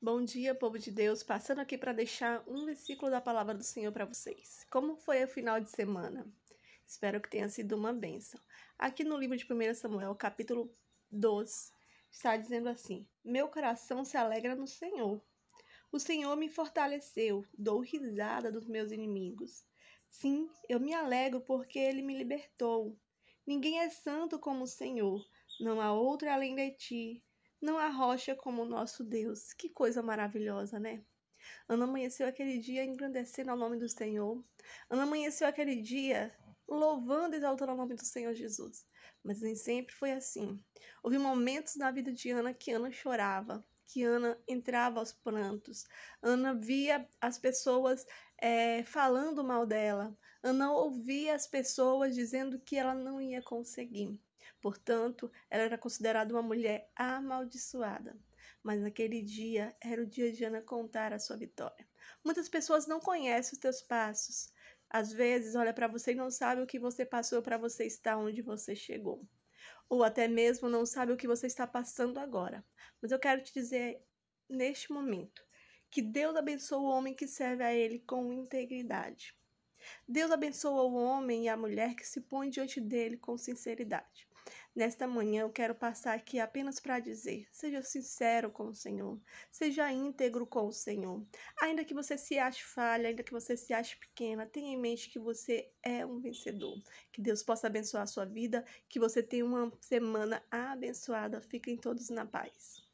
Bom dia, povo de Deus. Passando aqui para deixar um versículo da palavra do Senhor para vocês. Como foi o final de semana? Espero que tenha sido uma bênção. Aqui no livro de 1 Samuel, capítulo 2, está dizendo assim: Meu coração se alegra no Senhor. O Senhor me fortaleceu, dou risada dos meus inimigos. Sim, eu me alegro porque ele me libertou. Ninguém é santo como o Senhor. Não há outro além de ti. Não há rocha como o nosso Deus. Que coisa maravilhosa, né? Ana amanheceu aquele dia engrandecendo ao nome do Senhor. Ana amanheceu aquele dia louvando e exaltando o nome do Senhor Jesus. Mas nem sempre foi assim. Houve momentos na vida de Ana que Ana chorava, que Ana entrava aos prantos. Ana via as pessoas é, falando mal dela. Ana ouvia as pessoas dizendo que ela não ia conseguir. Portanto, ela era considerada uma mulher amaldiçoada. Mas naquele dia era o dia de Ana contar a sua vitória. Muitas pessoas não conhecem os teus passos. Às vezes, olha para você e não sabe o que você passou para você estar onde você chegou. Ou até mesmo não sabe o que você está passando agora. Mas eu quero te dizer neste momento que Deus abençoa o homem que serve a ele com integridade. Deus abençoa o homem e a mulher que se põe diante dele com sinceridade. Nesta manhã eu quero passar aqui apenas para dizer: seja sincero com o Senhor, seja íntegro com o Senhor. Ainda que você se ache falha, ainda que você se ache pequena, tenha em mente que você é um vencedor. Que Deus possa abençoar a sua vida, que você tenha uma semana abençoada. Fiquem todos na paz.